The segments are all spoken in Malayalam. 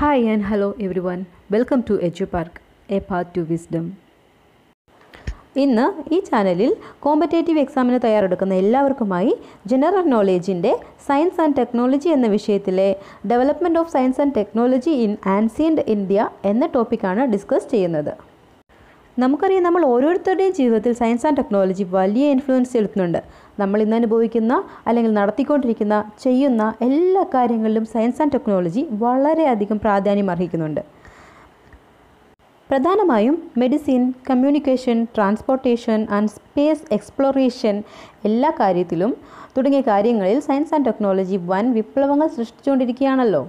hi hello everyone welcome to to park a path to wisdom ഇന്ന് ഈ ചാനലിൽ കോമ്പറ്റേറ്റീവ് എക്സാമിന് തയ്യാറെടുക്കുന്ന എല്ലാവർക്കുമായി ജനറൽ നോളേജിൻ്റെ സയൻസ് ആൻഡ് ടെക്നോളജി എന്ന വിഷയത്തിലെ development of science and technology in ancient India എന്ന ടോപ്പിക്കാണ് ഡിസ്കസ് ചെയ്യുന്നത് നമുക്കറിയാം നമ്മൾ ഓരോരുത്തരുടെയും ജീവിതത്തിൽ സയൻസ് ആൻഡ് ടെക്നോളജി വലിയ ഇൻഫ്ലുവൻസ് ചെലുത്തുന്നുണ്ട് നമ്മൾ ഇന്ന് അനുഭവിക്കുന്ന അല്ലെങ്കിൽ നടത്തിക്കൊണ്ടിരിക്കുന്ന ചെയ്യുന്ന എല്ലാ കാര്യങ്ങളിലും സയൻസ് ആൻഡ് ടെക്നോളജി വളരെയധികം പ്രാധാന്യം അർഹിക്കുന്നുണ്ട് പ്രധാനമായും medicine communication transportation and space exploration എല്ലാ കാര്യത്തിലും തുടങ്ങിയ കാര്യങ്ങളിൽ സയൻസ് ആൻഡ് ടെക്നോളജി വൻ വിപ്ലവങ്ങൾ സൃഷ്ടിച്ചുകൊണ്ടിരിക്കുകയാണല്ലോ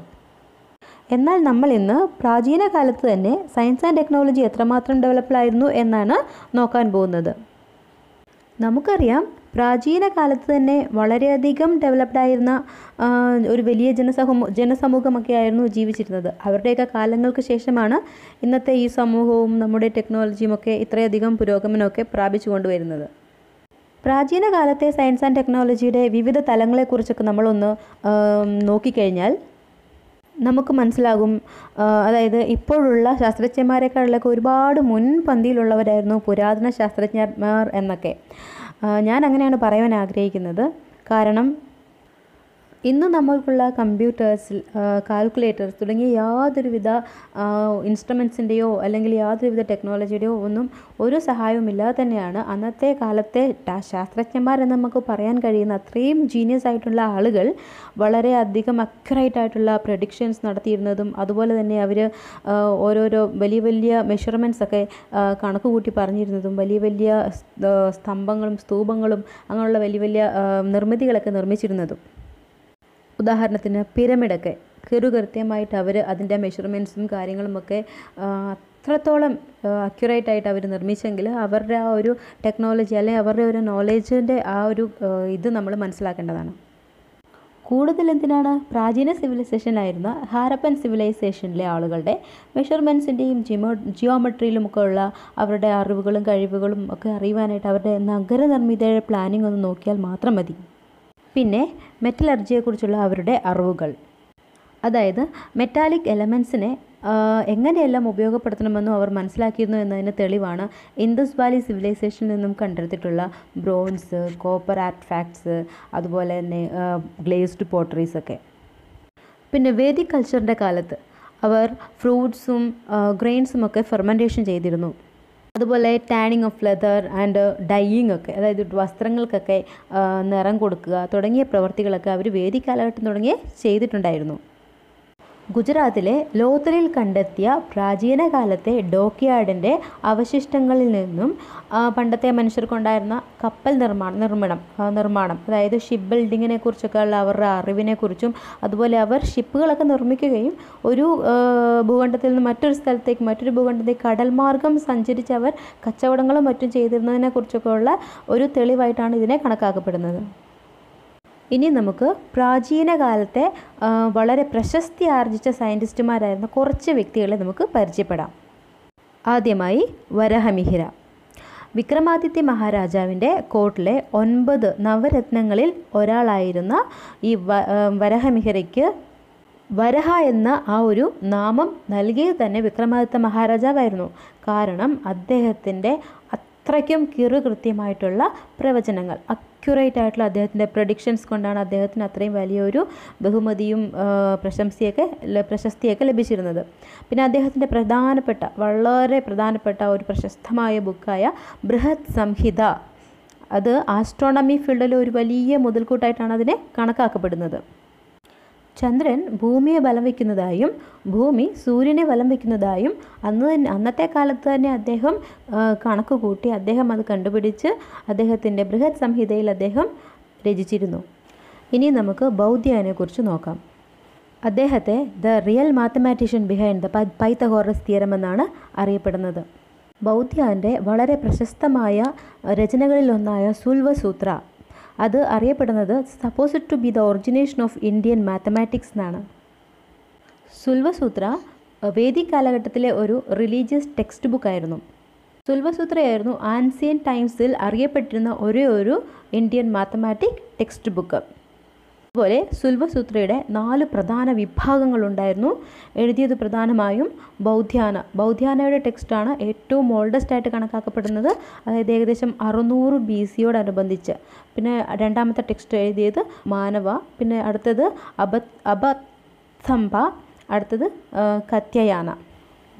എന്നാൽ നമ്മൾ ഇന്ന് പ്രാചീന കാലത്ത് തന്നെ സയൻസ് ആൻഡ് ടെക്നോളജി എത്രമാത്രം ഡെവലപ്ഡായിരുന്നു എന്നാണ് നോക്കാൻ പോകുന്നത് നമുക്കറിയാം പ്രാചീന കാലത്ത് തന്നെ വളരെയധികം ഡെവലപ്ഡായിരുന്ന ഒരു വലിയ ജനസമൂ ജനസമൂഹമൊക്കെ ആയിരുന്നു ജീവിച്ചിരുന്നത് അവരുടെയൊക്കെ കാലങ്ങൾക്ക് ശേഷമാണ് ഇന്നത്തെ ഈ സമൂഹവും നമ്മുടെ ടെക്നോളജിയും ഒക്കെ ഇത്രയധികം പുരോഗമനമൊക്കെ പ്രാപിച്ചു കൊണ്ടുവരുന്നത് പ്രാചീന കാലത്തെ സയൻസ് ആൻഡ് ടെക്നോളജിയുടെ വിവിധ തലങ്ങളെക്കുറിച്ചൊക്കെ നമ്മളൊന്ന് നോക്കിക്കഴിഞ്ഞാൽ നമുക്ക് മനസ്സിലാകും അതായത് ഇപ്പോഴുള്ള ശാസ്ത്രജ്ഞന്മാരെക്കാളിലൊക്കെ ഒരുപാട് മുൻപന്തിയിലുള്ളവരായിരുന്നു പുരാതന ശാസ്ത്രജ്ഞന്മാർ എന്നൊക്കെ ഞാൻ അങ്ങനെയാണ് പറയുവാൻ ആഗ്രഹിക്കുന്നത് കാരണം ഇന്ന് നമ്മൾക്കുള്ള കമ്പ്യൂട്ടേഴ്സിൽ കാൽക്കുലേറ്റർ തുടങ്ങിയ യാതൊരുവിധ ഇൻസ്ട്രുമെൻസിൻ്റെയോ അല്ലെങ്കിൽ യാതൊരുവിധ ടെക്നോളജിയുടെയോ ഒന്നും ഒരു സഹായവുമില്ലാതെ തന്നെയാണ് അന്നത്തെ കാലത്തെ ശാസ്ത്രജ്ഞന്മാരെന്ന് നമുക്ക് പറയാൻ കഴിയുന്ന അത്രയും ജീനിയസ് ആയിട്ടുള്ള ആളുകൾ വളരെ അധികം ആയിട്ടുള്ള പ്രഡിക്ഷൻസ് നടത്തിയിരുന്നതും അതുപോലെ തന്നെ അവർ ഓരോരോ വലിയ വലിയ മെഷർമെൻറ്റ്സ് ഒക്കെ കണക്ക് കൂട്ടി പറഞ്ഞിരുന്നതും വലിയ വലിയ സ്തംഭങ്ങളും സ്തൂപങ്ങളും അങ്ങനെയുള്ള വലിയ വലിയ നിർമ്മിതികളൊക്കെ നിർമ്മിച്ചിരുന്നതും ഉദാഹരണത്തിന് പിരമിഡൊക്കെ കൃത്യമായിട്ട് അവർ അതിൻ്റെ മെഷർമെൻറ്റ്സും കാര്യങ്ങളുമൊക്കെ അത്രത്തോളം അക്യുറേറ്റ് ആയിട്ട് അവർ നിർമ്മിച്ചെങ്കിൽ അവരുടെ ആ ഒരു ടെക്നോളജി അല്ലെങ്കിൽ അവരുടെ ഒരു നോളേജിൻ്റെ ആ ഒരു ഇത് നമ്മൾ മനസ്സിലാക്കേണ്ടതാണ് കൂടുതൽ എന്തിനാണ് പ്രാചീന സിവിലൈസേഷനായിരുന്ന ഹാരപ്പൻ സിവിലൈസേഷനിലെ ആളുകളുടെ മെഷർമെൻസിൻ്റെയും ജിമോ ഒക്കെ ഉള്ള അവരുടെ അറിവുകളും കഴിവുകളും ഒക്കെ അറിയുവാനായിട്ട് അവരുടെ നഗരനിർമ്മിതയുടെ പ്ലാനിംഗ് ഒന്ന് നോക്കിയാൽ മാത്രം മതി പിന്നെ മെറ്റലർജിയെക്കുറിച്ചുള്ള അവരുടെ അറിവുകൾ അതായത് മെറ്റാലിക് എലമെൻസിനെ എങ്ങനെയെല്ലാം ഉപയോഗപ്പെടുത്തണമെന്നും അവർ മനസ്സിലാക്കിയിരുന്നു എന്നതിന് തെളിവാണ് ഇൻഡസ് വാലി സിവിലൈസേഷനിൽ നിന്നും കണ്ടെടുത്തിട്ടുള്ള ബ്രോൺസ് കോപ്പർ ആർട്ട്ഫാക്ട്സ് അതുപോലെ തന്നെ ഗ്ലേസ്ഡ് പോട്ടറീസ് ഒക്കെ പിന്നെ വേദിക് കൾച്ചറിൻ്റെ കാലത്ത് അവർ ഫ്രൂട്ട്സും ഗ്രെയിൻസും ഒക്കെ ഫെർമെൻറ്റേഷൻ ചെയ്തിരുന്നു അതുപോലെ tanning of leather and dyeing ഒക്കെ അതായത് വസ്ത്രങ്ങൾക്കൊക്കെ നിറം കൊടുക്കുക തുടങ്ങിയ പ്രവർത്തികളൊക്കെ അവർ വേദിക്കാലഘട്ടം കാലഘട്ടം തുടങ്ങിയ ചെയ്തിട്ടുണ്ടായിരുന്നു ഗുജറാത്തിലെ ലോത്തലിൽ കണ്ടെത്തിയ പ്രാചീന കാലത്തെ ഡോക്ക്യാർഡിൻ്റെ അവശിഷ്ടങ്ങളിൽ നിന്നും പണ്ടത്തെ മനുഷ്യർക്കുണ്ടായിരുന്ന കപ്പൽ നിർമ്മാണം നിർമ്മിണം നിർമ്മാണം അതായത് ഷിപ്പ് ബിൽഡിങ്ങിനെ കുറിച്ചൊക്കെ ഉള്ള അവരുടെ അറിവിനെക്കുറിച്ചും അതുപോലെ അവർ ഷിപ്പുകളൊക്കെ നിർമ്മിക്കുകയും ഒരു ഭൂഖണ്ഡത്തിൽ നിന്ന് മറ്റൊരു സ്ഥലത്തേക്ക് മറ്റൊരു ഭൂഖണ്ഡത്തേക്ക് കടൽ മാർഗം സഞ്ചരിച്ച് അവർ കച്ചവടങ്ങളും മറ്റും ചെയ്തിരുന്നതിനെക്കുറിച്ചൊക്കെ ഉള്ള ഒരു തെളിവായിട്ടാണ് ഇതിനെ കണക്കാക്കപ്പെടുന്നത് ഇനി നമുക്ക് പ്രാചീന കാലത്തെ വളരെ പ്രശസ്തി ആർജിച്ച സയൻറ്റിസ്റ്റുമാരായിരുന്ന കുറച്ച് വ്യക്തികളെ നമുക്ക് പരിചയപ്പെടാം ആദ്യമായി വരഹമിഹിര വിക്രമാദിത്യ മഹാരാജാവിൻ്റെ കോട്ടിലെ ഒൻപത് നവരത്നങ്ങളിൽ ഒരാളായിരുന്ന ഈ വരഹമിഹിരയ്ക്ക് വരഹ എന്ന ആ ഒരു നാമം നൽകിയത് തന്നെ വിക്രമാദിത്യ മഹാരാജാവായിരുന്നു കാരണം അദ്ദേഹത്തിൻ്റെ അത്രയ്ക്കും കിറുകൃത്യമായിട്ടുള്ള പ്രവചനങ്ങൾ അക്യുറേറ്റ് ആയിട്ടുള്ള അദ്ദേഹത്തിൻ്റെ പ്രഡിക്ഷൻസ് കൊണ്ടാണ് അദ്ദേഹത്തിന് അത്രയും വലിയൊരു ബഹുമതിയും പ്രശംസയൊക്കെ പ്രശസ്തിയൊക്കെ ലഭിച്ചിരുന്നത് പിന്നെ അദ്ദേഹത്തിൻ്റെ പ്രധാനപ്പെട്ട വളരെ പ്രധാനപ്പെട്ട ഒരു പ്രശസ്തമായ ബുക്കായ ബൃഹത് സംഹിത അത് ആസ്ട്രോണമി ഫീൽഡിൽ ഒരു വലിയ മുതൽക്കൂട്ടായിട്ടാണ് അതിനെ കണക്കാക്കപ്പെടുന്നത് ചന്ദ്രൻ ഭൂമിയെ ബലം വയ്ക്കുന്നതായും ഭൂമി സൂര്യനെ ബലം വയ്ക്കുന്നതായും അന്ന് അന്നത്തെ കാലത്ത് തന്നെ അദ്ദേഹം കണക്ക് കൂട്ടി അദ്ദേഹം അത് കണ്ടുപിടിച്ച് അദ്ദേഹത്തിൻ്റെ ബൃഹത് സംഹിതയിൽ അദ്ദേഹം രചിച്ചിരുന്നു ഇനി നമുക്ക് ബൗദ്ധ്യനെക്കുറിച്ച് നോക്കാം അദ്ദേഹത്തെ the real mathematician behind the Pythagoras theorem എന്നാണ് അറിയപ്പെടുന്നത് ബൗദ്ധ്യാൻ്റെ വളരെ പ്രശസ്തമായ രചനകളിലൊന്നായ സുൽവസൂത്ര അത് അറിയപ്പെടുന്നത് supposed to be the origination of Indian mathematics എന്നാണ് സുൽവസൂത്ര വേദി കാലഘട്ടത്തിലെ ഒരു റിലീജിയസ് ടെക്സ്റ്റ് ബുക്കായിരുന്നു സുൽവസൂത്രയായിരുന്നു ആൻസിയൻ ടൈംസിൽ അറിയപ്പെട്ടിരുന്ന ഒരേ ഒരു ഇന്ത്യൻ മാത്തമാറ്റിക് ടെക്സ്റ്റ് ബുക്ക് അതുപോലെ സുൽഭസൂത്രയുടെ നാല് പ്രധാന വിഭാഗങ്ങളുണ്ടായിരുന്നു എഴുതിയത് പ്രധാനമായും ബൗദ്ധ്യാന ബൗദ്ധ്യാനയുടെ ടെക്സ്റ്റാണ് ഏറ്റവും ഓൾഡസ്റ്റ് ആയിട്ട് കണക്കാക്കപ്പെടുന്നത് അതായത് ഏകദേശം അറുന്നൂറ് ബി സിയോടനുബന്ധിച്ച് പിന്നെ രണ്ടാമത്തെ ടെക്സ്റ്റ് എഴുതിയത് മാനവ പിന്നെ അടുത്തത് അബ അബസംഭ അടുത്തത് കത്യയാന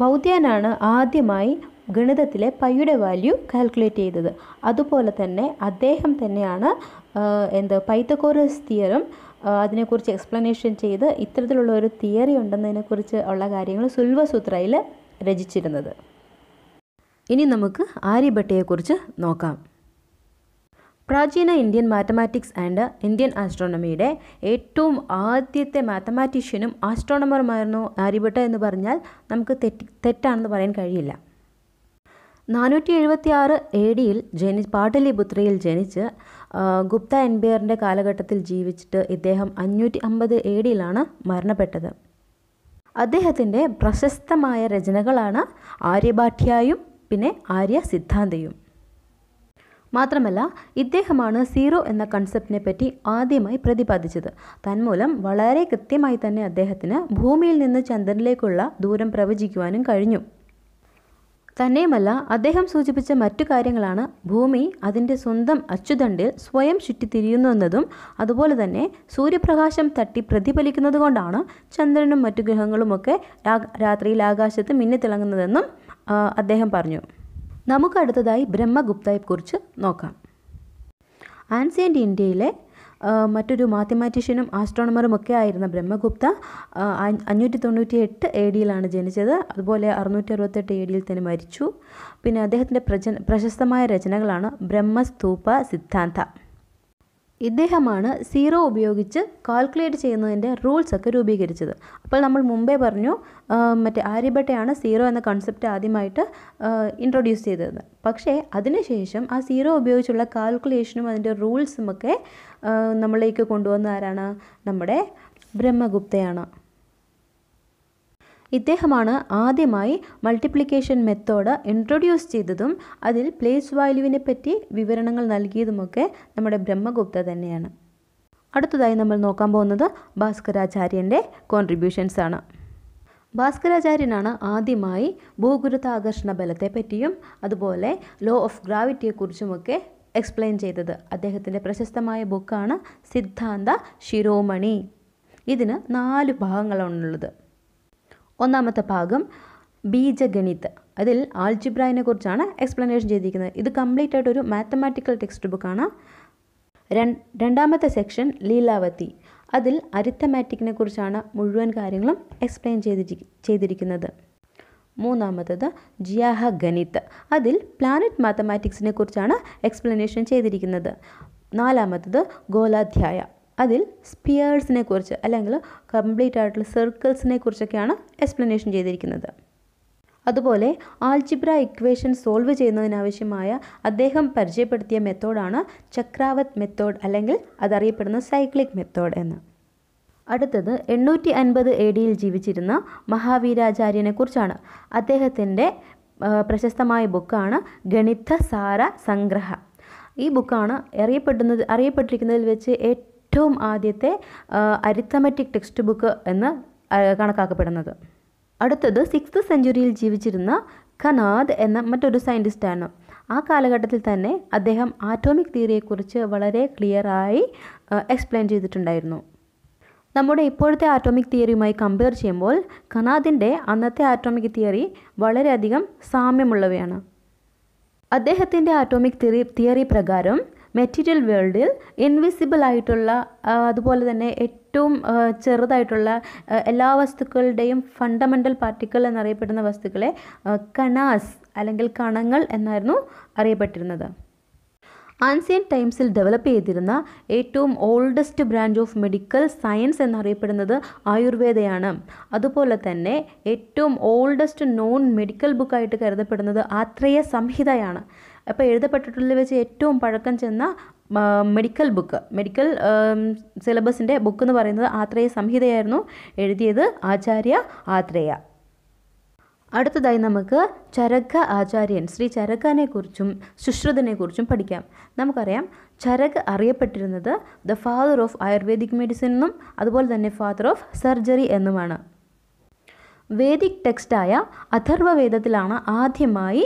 ബൗദ്ധ്യാനാണ് ആദ്യമായി ഗണിതത്തിലെ പൈയുടെ വാല്യൂ കാൽക്കുലേറ്റ് ചെയ്തത് അതുപോലെ തന്നെ അദ്ദേഹം തന്നെയാണ് എന്ത് പൈത്തക്കോറസ് തിയറും അതിനെക്കുറിച്ച് എക്സ്പ്ലനേഷൻ ചെയ്ത് ഇത്തരത്തിലുള്ള ഒരു തിയറി ഉണ്ടെന്നതിനെക്കുറിച്ച് ഉള്ള കാര്യങ്ങൾ സുൽവസൂത്രയിൽ രചിച്ചിരുന്നത് ഇനി നമുക്ക് ആര്യഭട്ടയെക്കുറിച്ച് നോക്കാം പ്രാചീന ഇന്ത്യൻ മാത്തമാറ്റിക്സ് ആൻഡ് ഇന്ത്യൻ ആസ്ട്രോണമിയുടെ ഏറ്റവും ആദ്യത്തെ മാത്തമാറ്റീഷ്യനും ആസ്ട്രോണമറുമായിരുന്നു ആര്യഭട്ട എന്ന് പറഞ്ഞാൽ നമുക്ക് തെറ്റ് തെറ്റാണെന്ന് പറയാൻ കഴിയില്ല നാനൂറ്റി എഴുപത്തി ആറ് എ ഡിയിൽ ജനി പാട്ടലിപുത്രയിൽ ജനിച്ച് ഗുപ്ത എൻബിയറിൻ്റെ കാലഘട്ടത്തിൽ ജീവിച്ചിട്ട് ഇദ്ദേഹം അഞ്ഞൂറ്റി അമ്പത് എ ഡിയിലാണ് മരണപ്പെട്ടത് അദ്ദേഹത്തിൻ്റെ പ്രശസ്തമായ രചനകളാണ് ആര്യഭാഠ്യായും പിന്നെ ആര്യ സിദ്ധാന്തയും മാത്രമല്ല ഇദ്ദേഹമാണ് സീറോ എന്ന കൺസെപ്റ്റിനെ പറ്റി ആദ്യമായി പ്രതിപാദിച്ചത് തന്മൂലം വളരെ കൃത്യമായി തന്നെ അദ്ദേഹത്തിന് ഭൂമിയിൽ നിന്ന് ചന്ദ്രനിലേക്കുള്ള ദൂരം പ്രവചിക്കുവാനും കഴിഞ്ഞു തന്നെയുമല്ല അദ്ദേഹം സൂചിപ്പിച്ച മറ്റു കാര്യങ്ങളാണ് ഭൂമി അതിൻ്റെ സ്വന്തം അച്ചുതണ്ടിൽ സ്വയം ചുറ്റിത്തിരിയുന്നുവെന്നതും അതുപോലെ തന്നെ സൂര്യപ്രകാശം തട്ടി പ്രതിഫലിക്കുന്നതുകൊണ്ടാണ് ചന്ദ്രനും മറ്റു ഗ്രഹങ്ങളുമൊക്കെ രാത്രിയിൽ ആകാശത്ത് മിന്നിത്തിളങ്ങുന്നതെന്നും അദ്ദേഹം പറഞ്ഞു നമുക്ക് അടുത്തതായി ബ്രഹ്മഗുപ്തയെക്കുറിച്ച് നോക്കാം ആൻസിയൻ്റ് ഇന്ത്യയിലെ മറ്റൊരു മാത്തമാറ്റീഷ്യനും ആസ്ട്രോണമറും ഒക്കെ ആയിരുന്ന ബ്രഹ്മഗുപ്ത അഞ്ഞൂറ്റി തൊണ്ണൂറ്റി എട്ട് എ ഡിയിലാണ് ജനിച്ചത് അതുപോലെ അറുന്നൂറ്റി അറുപത്തെട്ട് എ ഡിയിൽ തന്നെ മരിച്ചു പിന്നെ അദ്ദേഹത്തിൻ്റെ പ്രജ പ്രശസ്തമായ രചനകളാണ് ബ്രഹ്മസ്തൂപ സിദ്ധാന്ത ഇദ്ദേഹമാണ് സീറോ ഉപയോഗിച്ച് കാൽക്കുലേറ്റ് ചെയ്യുന്നതിൻ്റെ റൂൾസ് ഒക്കെ രൂപീകരിച്ചത് അപ്പോൾ നമ്മൾ മുമ്പേ പറഞ്ഞു മറ്റേ ആര്യഭട്ടയാണ് സീറോ എന്ന കൺസെപ്റ്റ് ആദ്യമായിട്ട് ഇൻട്രൊഡ്യൂസ് ചെയ്തത് പക്ഷേ അതിനുശേഷം ആ സീറോ ഉപയോഗിച്ചുള്ള കാൽക്കുലേഷനും അതിൻ്റെ റൂൾസും ഒക്കെ നമ്മളിലേക്ക് കൊണ്ടുവന്ന ആരാണ് നമ്മുടെ ബ്രഹ്മഗുപ്തയാണ് ഇദ്ദേഹമാണ് ആദ്യമായി മൾട്ടിപ്ലിക്കേഷൻ മെത്തേഡ് ഇൻട്രൊഡ്യൂസ് ചെയ്തതും അതിൽ പ്ലേസ് വാല്യൂവിനെ പറ്റി വിവരണങ്ങൾ നൽകിയതുമൊക്കെ നമ്മുടെ ബ്രഹ്മഗുപ്ത തന്നെയാണ് അടുത്തതായി നമ്മൾ നോക്കാൻ പോകുന്നത് ഭാസ്കരാചാര്യൻ്റെ കോൺട്രിബ്യൂഷൻസ് ആണ് ഭാസ്കരാചാര്യനാണ് ആദ്യമായി ഭൂഗുരുത്വാകർഷണ ബലത്തെ പറ്റിയും അതുപോലെ ലോ ഓഫ് ഗ്രാവിറ്റിയെക്കുറിച്ചുമൊക്കെ എക്സ്പ്ലെയിൻ ചെയ്തത് അദ്ദേഹത്തിൻ്റെ പ്രശസ്തമായ ബുക്കാണ് സിദ്ധാന്ത ശിരോമണി ഇതിന് നാല് ഭാഗങ്ങളാണുള്ളത് ഒന്നാമത്തെ ഭാഗം ബീജഗണിത് അതിൽ ആൾജിബ്രായിനെ കുറിച്ചാണ് എക്സ്പ്ലനേഷൻ ചെയ്തിരിക്കുന്നത് ഇത് കംപ്ലീറ്റ് ആയിട്ട് ഒരു മാത്തമാറ്റിക്കൽ ടെക്സ്റ്റ് ബുക്കാണ് രണ്ടാമത്തെ സെക്ഷൻ ലീലാവതി അതിൽ അരിത്തമാറ്റിക്കിനെ കുറിച്ചാണ് മുഴുവൻ കാര്യങ്ങളും എക്സ്പ്ലെയിൻ ചെയ്തി ചെയ്തിരിക്കുന്നത് മൂന്നാമത്തത് ജിയാഹ ഗണിത് അതിൽ പ്ലാനറ്റ് മാത്തമാറ്റിക്സിനെ കുറിച്ചാണ് എക്സ്പ്ലനേഷൻ ചെയ്തിരിക്കുന്നത് നാലാമത്തത് ഗോലാധ്യായ അതിൽ സ്പിയേഴ്സിനെ കുറിച്ച് അല്ലെങ്കിൽ കംപ്ലീറ്റ് ആയിട്ടുള്ള സർക്കിൾസിനെ കുറിച്ചൊക്കെയാണ് എക്സ്പ്ലനേഷൻ ചെയ്തിരിക്കുന്നത് അതുപോലെ ആൽജിബ്ര ഇക്വേഷൻ സോൾവ് ചെയ്യുന്നതിനാവശ്യമായ അദ്ദേഹം പരിചയപ്പെടുത്തിയ മെത്തോഡാണ് ചക്രാവത് മെത്തേഡ് അല്ലെങ്കിൽ അതറിയപ്പെടുന്ന സൈക്ലിക് മെത്തേഡ് എന്ന് അടുത്തത് എണ്ണൂറ്റി അൻപത് എ ഡിയിൽ ജീവിച്ചിരുന്ന മഹാവീരാചാര്യനെക്കുറിച്ചാണ് അദ്ദേഹത്തിൻ്റെ പ്രശസ്തമായ ബുക്കാണ് ഗണിത സാര സംഗ്രഹ ഈ ബുക്കാണ് അറിയപ്പെടുന്നത് അറിയപ്പെട്ടിരിക്കുന്നതിൽ വെച്ച് ഏറ്റവും ആദ്യത്തെ അരിത്തമെറ്റിക് ടെക്സ്റ്റ് ബുക്ക് എന്ന് കണക്കാക്കപ്പെടുന്നത് അടുത്തത് സിക്സ്ത് സെഞ്ചുറിയിൽ ജീവിച്ചിരുന്ന കനാദ് എന്ന മറ്റൊരു സയൻറ്റിസ്റ്റാണ് ആ കാലഘട്ടത്തിൽ തന്നെ അദ്ദേഹം ആറ്റോമിക് തിയറിയെക്കുറിച്ച് വളരെ ക്ലിയറായി എക്സ്പ്ലെയിൻ ചെയ്തിട്ടുണ്ടായിരുന്നു നമ്മുടെ ഇപ്പോഴത്തെ ആറ്റോമിക് തിയറിയുമായി കമ്പയർ ചെയ്യുമ്പോൾ കനാദിൻ്റെ അന്നത്തെ ആറ്റോമിക് തിയറി വളരെയധികം സാമ്യമുള്ളവയാണ് അദ്ദേഹത്തിൻ്റെ ആറ്റോമിക് തിയറി തിയറി പ്രകാരം മെറ്റീരിയൽ വേൾഡിൽ ഇൻവിസിബിൾ ആയിട്ടുള്ള അതുപോലെ തന്നെ ഏറ്റവും ചെറുതായിട്ടുള്ള എല്ലാ വസ്തുക്കളുടെയും ഫണ്ടമെൻ്റൽ പാർട്ടിക്കിൾ എന്നറിയപ്പെടുന്ന വസ്തുക്കളെ കണാസ് അല്ലെങ്കിൽ കണങ്ങൾ എന്നായിരുന്നു അറിയപ്പെട്ടിരുന്നത് ആൻസിയൻ ടൈംസിൽ ഡെവലപ്പ് ചെയ്തിരുന്ന ഏറ്റവും oldest branch of medical science എന്നറിയപ്പെടുന്നത് ആയുർവേദയാണ് അതുപോലെ തന്നെ ഏറ്റവും ഓൾഡസ്റ്റ് നോൺ മെഡിക്കൽ ബുക്കായിട്ട് കരുതപ്പെടുന്നത് ആത്രേയ സംഹിതയാണ് അപ്പോൾ എഴുതപ്പെട്ടിട്ടുള്ള വെച്ച് ഏറ്റവും പഴക്കം ചെന്ന മെഡിക്കൽ ബുക്ക് മെഡിക്കൽ സിലബസിൻ്റെ ബുക്ക് എന്ന് പറയുന്നത് ആത്രേയ സംഹിതയായിരുന്നു എഴുതിയത് ആചാര്യ ആത്രേയ അടുത്തതായി നമുക്ക് ചരക ആചാര്യൻ ശ്രീ ചരകനെ കുറിച്ചും സുശ്രുതനെ കുറിച്ചും പഠിക്കാം നമുക്കറിയാം ചരക് അറിയപ്പെട്ടിരുന്നത് the father of ayurvedic medicine എന്നും അതുപോലെ തന്നെ ഫാദർ ഓഫ് സർജറി എന്നുമാണ് വേദിക് ടെക്സ്റ്റായ അഥർവവേദത്തിലാണ് ആദ്യമായി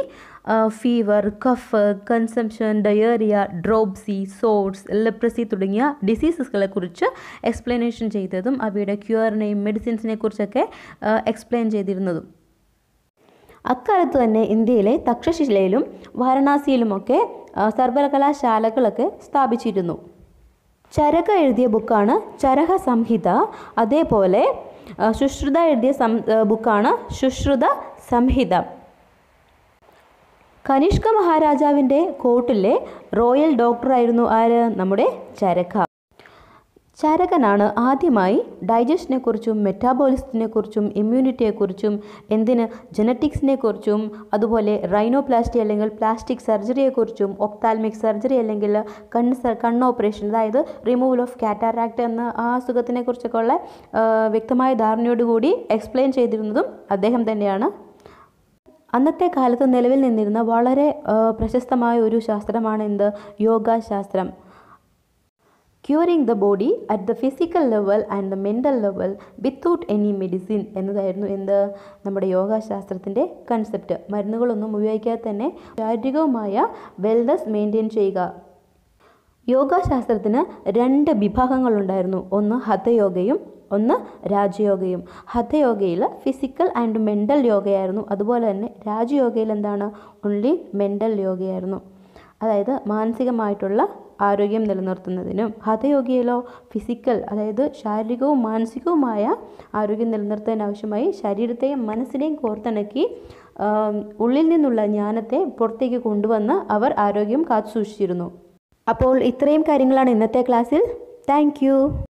fever cough consumption diarrhoea dropsy sores leprosy തുടങ്ങിയ ഡിസീസസുകളെ കുറിച്ച് എക്സ്പ്ലനേഷൻ ചെയ്തതും അവയുടെ ക്യൂറിനെയും മെഡിസിൻസിനെ കുറിച്ചൊക്കെ എക്സ്പ്ലെയിൻ ചെയ്തിരുന്നതും അക്കാലത്ത് തന്നെ ഇന്ത്യയിലെ തക്ഷശിലയിലും വാരണാസിയിലുമൊക്കെ സർവകലാശാലകളൊക്കെ സ്ഥാപിച്ചിരുന്നു ചരക എഴുതിയ ബുക്കാണ് ചരക സംഹിത അതേപോലെ ശുശ്രുത എഴുതിയ സം ബുക്കാണ് സുശ്രുത സംഹിത കനിഷ്ക മഹാരാജാവിൻ്റെ കോട്ടിലെ റോയൽ ഡോക്ടറായിരുന്നു ആര് നമ്മുടെ ചരക്ക ചരകനാണ് ആദ്യമായി ഡൈജഷനെക്കുറിച്ചും കുറിച്ചും ഇമ്മ്യൂണിറ്റിയെക്കുറിച്ചും എന്തിന് കുറിച്ചും അതുപോലെ റൈനോപ്ലാസ്റ്റി അല്ലെങ്കിൽ പ്ലാസ്റ്റിക് സർജറിയെക്കുറിച്ചും ഒപ്താൽമിക് സർജറി അല്ലെങ്കിൽ കണ്ണ് കണ്ണ് ഓപ്പറേഷൻ അതായത് റിമൂവൽ ഓഫ് കാറ്റാറാക്ട് എന്ന ആ കുറിച്ചൊക്കെ ഉള്ള വ്യക്തമായ ധാരണയോടുകൂടി എക്സ്പ്ലെയിൻ ചെയ്തിരുന്നതും അദ്ദേഹം തന്നെയാണ് അന്നത്തെ കാലത്ത് നിലവിൽ നിന്നിരുന്ന വളരെ പ്രശസ്തമായ ഒരു ശാസ്ത്രമാണ് എന്ത് യോഗാശാസ്ത്രം curing the body at the physical level and the mental level without any medicine എന്നതായിരുന്നു എന്ത് നമ്മുടെ യോഗാശാസ്ത്രത്തിൻ്റെ കൺസെപ്റ്റ് മരുന്നുകളൊന്നും ഉപയോഗിക്കാതെ തന്നെ ശാരീരികവുമായ വെൽനസ് മെയിൻറ്റെയിൻ ചെയ്യുക യോഗാശാസ്ത്രത്തിന് രണ്ട് വിഭാഗങ്ങളുണ്ടായിരുന്നു ഒന്ന് ഹതയോഗയും ഒന്ന് രാജയോഗയും ഹതയോഗയിൽ ഫിസിക്കൽ ആൻഡ് മെൻ്റൽ യോഗയായിരുന്നു അതുപോലെ തന്നെ രാജയോഗയിൽ എന്താണ് ഓൺലി മെൻ്റൽ യോഗയായിരുന്നു അതായത് മാനസികമായിട്ടുള്ള ആരോഗ്യം നിലനിർത്തുന്നതിനും ഹതയോഗിയിലോ ഫിസിക്കൽ അതായത് ശാരീരികവും മാനസികവുമായ ആരോഗ്യം ആവശ്യമായി ശരീരത്തെയും മനസ്സിനെയും കോർത്തിണക്കി ഉള്ളിൽ നിന്നുള്ള ജ്ഞാനത്തെ പുറത്തേക്ക് കൊണ്ടുവന്ന് അവർ ആരോഗ്യം കാത്തുസൂക്ഷിച്ചിരുന്നു അപ്പോൾ ഇത്രയും കാര്യങ്ങളാണ് ഇന്നത്തെ ക്ലാസ്സിൽ താങ്ക്